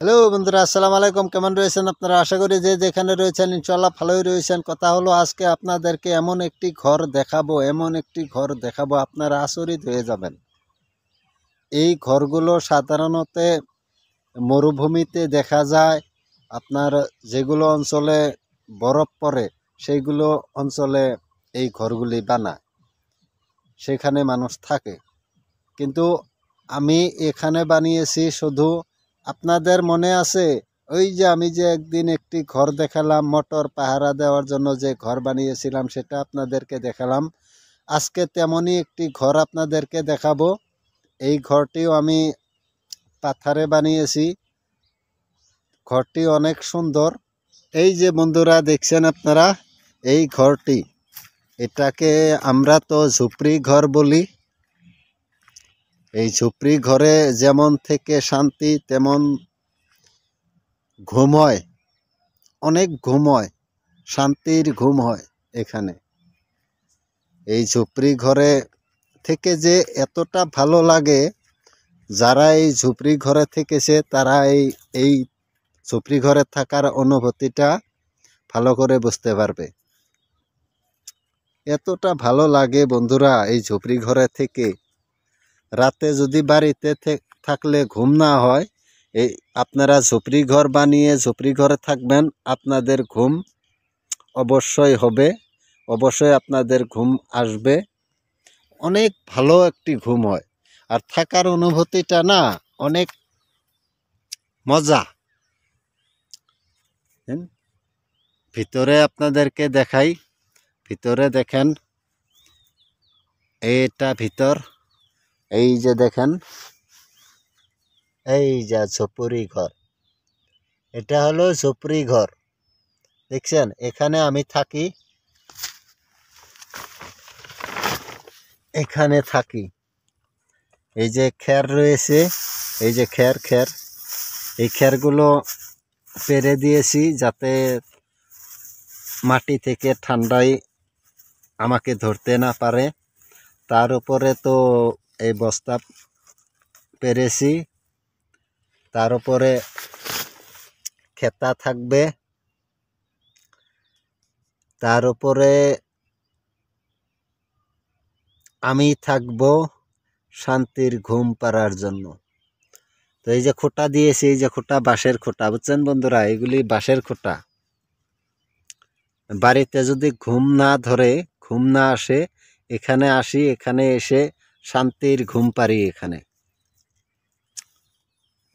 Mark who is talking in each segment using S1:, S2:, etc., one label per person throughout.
S1: hello বন্ধুরা আসসালামু আলাইকুম কেমন রয়েছেন আপনারা আশা করি যে যেখানে রয়েছেন ইনশাল্লাহ ভালোই রয়েছেন কথা হলো আজকে আপনাদেরকে এমন একটি ঘর দেখাবো এমন একটি ঘর দেখাবো আপনারা আচরিত হয়ে যাবেন এই ঘরগুলো সাধারণত মরুভূমিতে দেখা যায় আপনার যেগুলো অঞ্চলে বরফ পড়ে সেইগুলো অঞ্চলে এই ঘরগুলি বানায় সেখানে মানুষ থাকে কিন্তু আমি এখানে বানিয়েছি শুধু আপনাদের মনে আছে ওই যে আমি যে একদিন একটি ঘর দেখালাম মোটর পাহারা দেওয়ার জন্য যে ঘর বানিয়েছিলাম সেটা আপনাদেরকে দেখালাম আজকে তেমনই একটি ঘর আপনাদেরকে দেখাবো এই ঘরটিও আমি পাথারে বানিয়েছি ঘরটি অনেক সুন্দর এই যে বন্ধুরা দেখছেন আপনারা এই ঘরটি এটাকে আমরা তো ঝুপড়ি ঘর বলি এই ঝুপড়ি ঘরে যেমন থেকে শান্তি তেমন ঘুম হয় অনেক ঘুম হয় শান্তির ঘুম হয় এখানে এই ঝুপড়ি ঘরে থেকে যে এতটা ভালো লাগে যারা এই ঝুপড়ি ঘরে থেকেছে তারা এই এই ঝুপড়ি ঘরে থাকার অনুভূতিটা ভালো করে বুঝতে পারবে এতটা ভালো লাগে বন্ধুরা এই ঝুপড়ি ঘরে থেকে রাতে যদি বাড়িতে থাকলে ঘুম না হয় এই আপনারা ঝুপড়ি ঘর বানিয়ে ঝুপড়ি ঘরে থাকবেন আপনাদের ঘুম অবশ্যই হবে অবশ্যই আপনাদের ঘুম আসবে অনেক ভালো একটি ঘুম হয় আর থাকার অনুভূতিটা না অনেক মজা ভিতরে আপনাদেরকে দেখাই ভিতরে দেখেন এটা ভিতর এই যে দেখেন এই যে ছপুরি ঘর এটা হলো ছপুরি ঘর দেখছেন এখানে আমি থাকি এখানে থাকি এই যে খ্যার রয়েছে এই যে খ্যার খ্যার এই খ্যারগুলো পেরে দিয়েছি যাতে মাটি থেকে ঠান্ডায় আমাকে ধরতে না পারে তার উপরে তো এই বস্তা পেরেছি তার উপরে খেতা থাকবে তার উপরে আমি থাকব শান্তির ঘুম পাড়ার জন্য তো এই যে খোটা দিয়েছি এই যে খোটা বাঁশের খোটা বুঝছেন বন্ধুরা এগুলি বাঁশের খোটা বাড়িতে যদি ঘুম না ধরে ঘুম না আসে এখানে আসি এখানে এসে শান্তির ঘুম পারি এখানে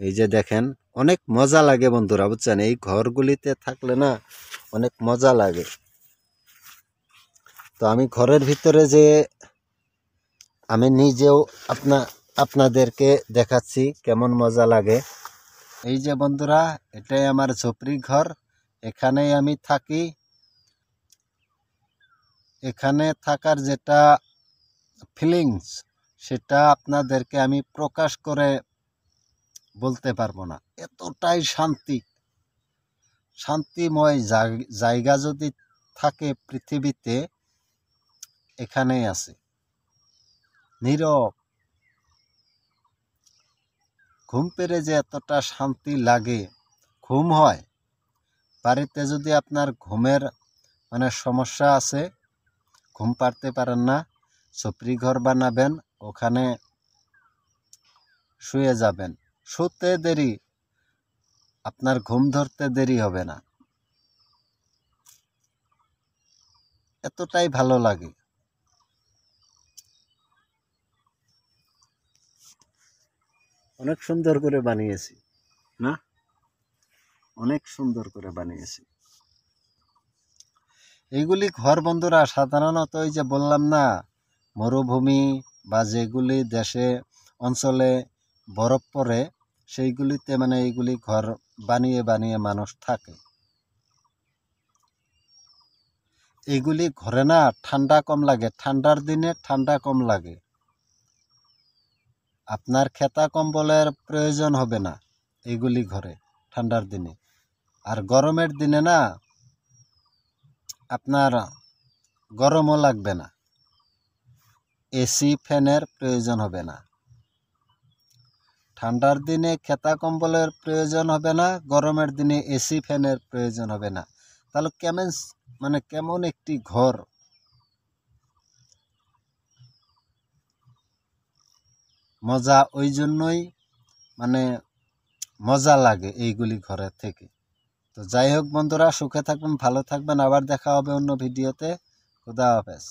S1: এই যে দেখেন অনেক মজা লাগে বন্ধুরা বুঝছেন এই ঘরগুলিতে থাকলে না অনেক মজা লাগে তো আমি ঘরের ভিতরে যে আমি নিজেও আপনা আপনাদেরকে দেখাচ্ছি কেমন মজা লাগে এই যে বন্ধুরা এটাই আমার ঝুপড়ি ঘর এখানেই আমি থাকি এখানে থাকার যেটা ফিলিংস সেটা আপনাদেরকে আমি প্রকাশ করে বলতে পারবো না এতটাই শান্তি শান্তিময় জায়গা যদি থাকে পৃথিবীতে এখানেই আছে নীরব ঘুম পেরে যে এতটা শান্তি লাগে ঘুম হয় বাড়িতে যদি আপনার ঘুমের মানে সমস্যা আছে ঘুম পারতে পারেন না সপরি ঘর বানাবেন ওখানে শুয়ে যাবেন শুতে দেরি আপনার ঘুম ধরতে দেরি হবে না এতটাই ভালো লাগে অনেক সুন্দর করে বানিয়েছি না অনেক সুন্দর করে বানিয়েছি এইগুলি ঘর বন্ধুরা সাধারণত ওই যে বললাম না মরুভূমি বা যেগুলি দেশে অঞ্চলে বরফ পড়ে সেইগুলিতে মানে এইগুলি ঘর বানিয়ে বানিয়ে মানুষ থাকে এগুলি ঘরে না ঠান্ডা কম লাগে ঠান্ডার দিনে ঠান্ডা কম লাগে আপনার খেতা কম্বলের প্রয়োজন হবে না এগুলি ঘরে ঠান্ডার দিনে আর গরমের দিনে না আপনার গরমও লাগবে না এসি ফ্যানের প্রয়োজন হবে না ঠান্ডার দিনে খেতা কম্বলের প্রয়োজন হবে না গরমের দিনে এসি ফ্যানের প্রয়োজন হবে না তাহলে কেমন মানে কেমন একটি ঘর মজা ওই জন্যই মানে মজা লাগে এইগুলি ঘরের থেকে তো যাই হোক বন্ধুরা সুখে থাকবেন ভালো থাকবেন আবার দেখা হবে অন্য ভিডিওতে খুদা হাফেজ